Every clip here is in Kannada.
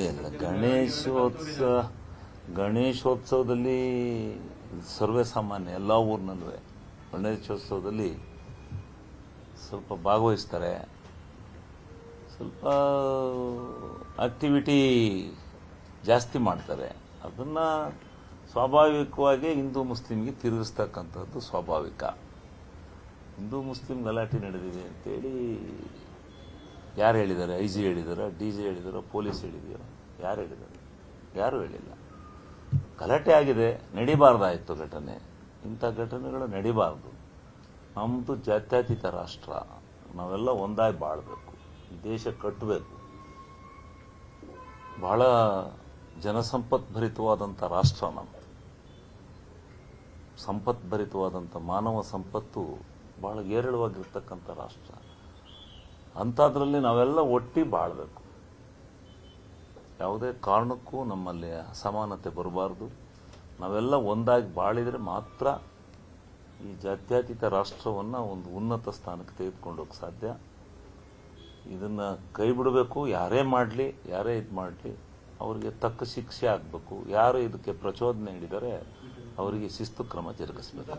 ಇಲ್ಲ ಗಣೇಶೋತ್ಸವ ಗಣೇಶೋತ್ಸವದಲ್ಲಿ ಸರ್ವೇ ಸಾಮಾನ್ಯ ಎಲ್ಲ ಊರಿನಲ್ಲೂ ಗಣೇಶೋತ್ಸವದಲ್ಲಿ ಸ್ವಲ್ಪ ಭಾಗವಹಿಸ್ತಾರೆ ಸ್ವಲ್ಪ ಆಕ್ಟಿವಿಟಿ ಜಾಸ್ತಿ ಮಾಡ್ತಾರೆ ಅದನ್ನು ಸ್ವಾಭಾವಿಕವಾಗಿ ಹಿಂದೂ ಮುಸ್ಲಿಮ್ಗೆ ತಿರುಗಿಸ್ತಕ್ಕಂಥದ್ದು ಸ್ವಾಭಾವಿಕ ಹಿಂದೂ ಮುಸ್ಲಿಂ ಗಲಾಟೆ ನಡೆದಿದೆ ಅಂತೇಳಿ ಯಾರು ಹೇಳಿದ್ದಾರೆ ಐ ಜಿ ಹೇಳಿದಾರ ಡಿ ಜಿ ಹೇಳಿದಾರ ಪೊಲೀಸ್ ಹೇಳಿದೆಯೋ ಯಾರು ಹೇಳಿದ್ದಾರೆ ಯಾರು ಹೇಳಿಲ್ಲ ಗಲಾಟೆ ಆಗಿದೆ ನಡಿಬಾರ್ದಾಯಿತು ಘಟನೆ ಇಂಥ ಘಟನೆಗಳು ನಡಿಬಾರ್ದು ನಮ್ಮದು ಜಾತ್ಯತೀತ ರಾಷ್ಟ್ರ ನಾವೆಲ್ಲ ಒಂದಾಗಿ ಬಾಳಬೇಕು ದೇಶ ಕಟ್ಟಬೇಕು ಬಹಳ ಜನಸಂಪತ್ಭರಿತವಾದಂಥ ರಾಷ್ಟ್ರ ನಮ್ಮದು ಸಂಪತ್ಭರಿತವಾದಂಥ ಮಾನವ ಸಂಪತ್ತು ಬಹಳ ಏರಳವಾಗಿರ್ತಕ್ಕಂಥ ರಾಷ್ಟ್ರ ಅಂಥದ್ರಲ್ಲಿ ನಾವೆಲ್ಲ ಒಟ್ಟಿ ಬಾಳಬೇಕು ಯಾವುದೇ ಕಾರಣಕ್ಕೂ ನಮ್ಮಲ್ಲಿ ಅಸಮಾನತೆ ಬರಬಾರ್ದು ನಾವೆಲ್ಲ ಒಂದಾಗಿ ಬಾಳಿದರೆ ಮಾತ್ರ ಈ ಜಾತ್ಯತೀತ ರಾಷ್ಟ್ರವನ್ನು ಒಂದು ಉನ್ನತ ಸ್ಥಾನಕ್ಕೆ ತೆಗೆದುಕೊಂಡೋಗಿ ಸಾಧ್ಯ ಇದನ್ನು ಕೈ ಬಿಡಬೇಕು ಯಾರೇ ಮಾಡಲಿ ಯಾರೇ ಇದು ಮಾಡಲಿ ಅವರಿಗೆ ತಕ್ಕ ಶಿಕ್ಷೆ ಆಗಬೇಕು ಯಾರು ಇದಕ್ಕೆ ಪ್ರಚೋದನೆ ನೀಡಿದರೆ ಅವರಿಗೆ ಶಿಸ್ತು ಕ್ರಮ ಜರುಗಿಸಬೇಕು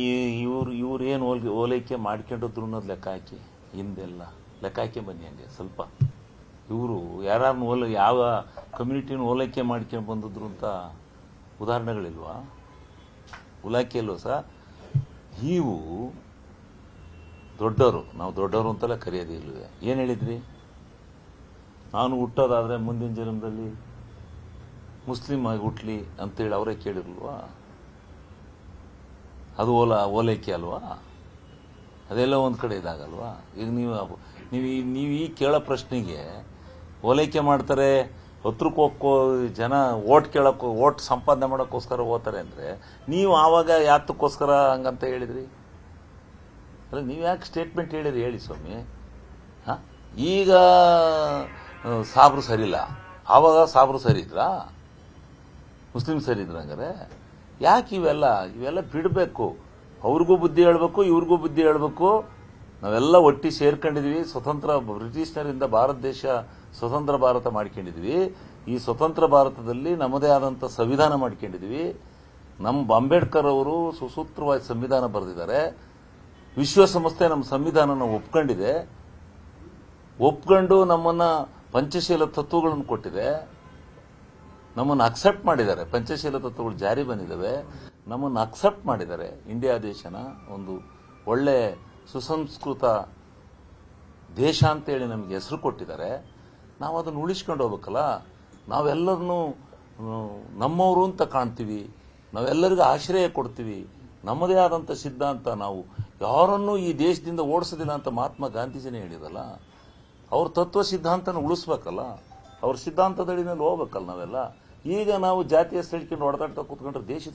ಈ ಇವರು ಇವ್ರೇನು ಓಲೈಕೆ ಮಾಡ್ಕೊಂಡಿದ್ರು ಅನ್ನೋದು ಲೆಕ್ಕ ಹಾಕಿ ಹಿಂದೆಲ್ಲ ಲೆಕ್ಕ ಹಾಕಿ ಬನ್ನಿ ಹಂಗೆ ಸ್ವಲ್ಪ ಇವರು ಯಾರನ್ನು ಓಲ ಯಾವ ಕಮ್ಯುನಿಟಿನ ಓಲೈಕೆ ಮಾಡ್ಕೊಂಡು ಬಂದಿದ್ರು ಅಂತ ಉದಾಹರಣೆಗಳಿಲ್ವಾ ಉಲಾಖೆ ಸಹ ನೀವು ದೊಡ್ಡವರು ನಾವು ದೊಡ್ಡವರು ಅಂತೆಲ್ಲ ಕರೆಯೋದಿಲ್ವೇ ಏನು ಹೇಳಿದ್ರಿ ನಾನು ಹುಟ್ಟೋದಾದರೆ ಮುಂದಿನ ಜನ್ಮದಲ್ಲಿ ಮುಸ್ಲಿಮ್ ಆಗಿ ಹುಟ್ಟಲಿ ಅಂತೇಳಿ ಅವರೇ ಕೇಳಿರಲ್ವಾ ಅದು ಓಲಾ ಓಲೈಕೆ ಅಲ್ವಾ ಅದೆಲ್ಲ ಒಂದು ಕಡೆ ಇದಾಗಲ್ವಾ ಈಗ ನೀವು ನೀವು ನೀವು ಈ ಕೇಳೋ ಪ್ರಶ್ನೆಗೆ ಓಲೈಕೆ ಮಾಡ್ತಾರೆ ಹತ್ರಕ್ಕೆ ಹೋಗ್ಕೋ ಜನ ಓಟ್ ಕೇಳೋಕ್ಕೋ ಓಟ್ ಸಂಪಾದನೆ ಮಾಡೋಕ್ಕೋಸ್ಕರ ಹೋಗ್ತಾರೆ ಅಂದರೆ ನೀವು ಆವಾಗ ಯಾತಕ್ಕೋಸ್ಕರ ಹಂಗಂತ ಹೇಳಿದ್ರಿ ಅಲ್ಲ ನೀವು ಯಾಕೆ ಸ್ಟೇಟ್ಮೆಂಟ್ ಹೇಳಿದ್ರಿ ಹೇಳಿ ಸ್ವಾಮಿ ಹಾಂ ಈಗ ಸಾಬ್ರು ಸರಿಲ್ಲ ಆವಾಗ ಸಾಬ್ರು ಸರಿ ಇದ್ರಾ ಮುಸ್ಲಿಮ್ ಸರಿ ಇದ್ರ ಹಂಗಾರೆ ಯಾಕೆ ಇವೆಲ್ಲ ಇವೆಲ್ಲ ಬಿಡಬೇಕು ಅವ್ರಿಗೂ ಬುದ್ಧಿ ಹೇಳಬೇಕು ಇವ್ರಿಗೂ ಬುದ್ಧಿ ಹೇಳಬೇಕು ನಾವೆಲ್ಲ ಒಟ್ಟಿ ಸೇರ್ಕೊಂಡಿದ್ವಿ ಸ್ವತಂತ್ರ ಬ್ರಿಟಿಷ್ನರಿಂದ ಭಾರತ ದೇಶ ಸ್ವತಂತ್ರ ಭಾರತ ಮಾಡ್ಕೊಂಡಿದ್ವಿ ಈ ಸ್ವತಂತ್ರ ಭಾರತದಲ್ಲಿ ನಮ್ಮದೇ ಆದಂಥ ಸಂವಿಧಾನ ಮಾಡ್ಕೊಂಡಿದ್ವಿ ನಮ್ಮ ಅಂಬೇಡ್ಕರ್ ಅವರು ಸುಸೂತ್ರವಾಗಿ ಸಂವಿಧಾನ ಬರೆದಿದ್ದಾರೆ ವಿಶ್ವಸಂಸ್ಥೆ ನಮ್ಮ ಸಂವಿಧಾನನ ಒಪ್ಕೊಂಡಿದೆ ಒಪ್ಕೊಂಡು ನಮ್ಮನ್ನು ಪಂಚಶೀಲ ತತ್ವಗಳನ್ನು ಕೊಟ್ಟಿದೆ ನಮ್ಮನ್ನು ಅಕ್ಸೆಪ್ಟ್ ಮಾಡಿದ್ದಾರೆ ಪಂಚಶೀಲ ತತ್ವಗಳು ಜಾರಿ ಬಂದಿದ್ದಾವೆ ನಮ್ಮನ್ನು ಅಕ್ಸೆಪ್ಟ್ ಮಾಡಿದ್ದಾರೆ ಇಂಡಿಯಾ ದೇಶನ ಒಂದು ಒಳ್ಳೆ ಸುಸಂಸ್ಕೃತ ದೇಶ ಅಂತೇಳಿ ನಮಗೆ ಹೆಸರು ಕೊಟ್ಟಿದ್ದಾರೆ ನಾವು ಅದನ್ನು ಉಳಿಸ್ಕೊಂಡು ಹೋಗ್ಬೇಕಲ್ಲ ನಾವೆಲ್ಲರನ್ನೂ ನಮ್ಮವರು ಅಂತ ಕಾಣ್ತೀವಿ ನಾವೆಲ್ಲರಿಗೂ ಆಶ್ರಯ ಕೊಡ್ತೀವಿ ನಮ್ಮದೇ ಆದಂಥ ಸಿದ್ಧಾಂತ ನಾವು ಯಾರನ್ನೂ ಈ ದೇಶದಿಂದ ಓಡಿಸೋದಿಲ್ಲ ಅಂತ ಮಹಾತ್ಮ ಗಾಂಧೀಜಿನೇ ಹೇಳಿದಲ್ಲ ಅವ್ರ ತತ್ವ ಸಿದ್ಧಾಂತನ ಉಳಿಸ್ಬೇಕಲ್ಲ ಅವ್ರ ಸಿದ್ಧಾಂತದಡಿ ಮೇಲೆ ಹೋಗ್ಬೇಕಲ್ಲ ನಾವೆಲ್ಲ ಈಗ ನಾವು ಜಾತಿಯ ಸೆಳ್ಕೊಂಡು ಹೊಡೆದಾಡ್ತಾ ಕೂತ್ಕೊಂಡ್ರೆ ದೇಶದ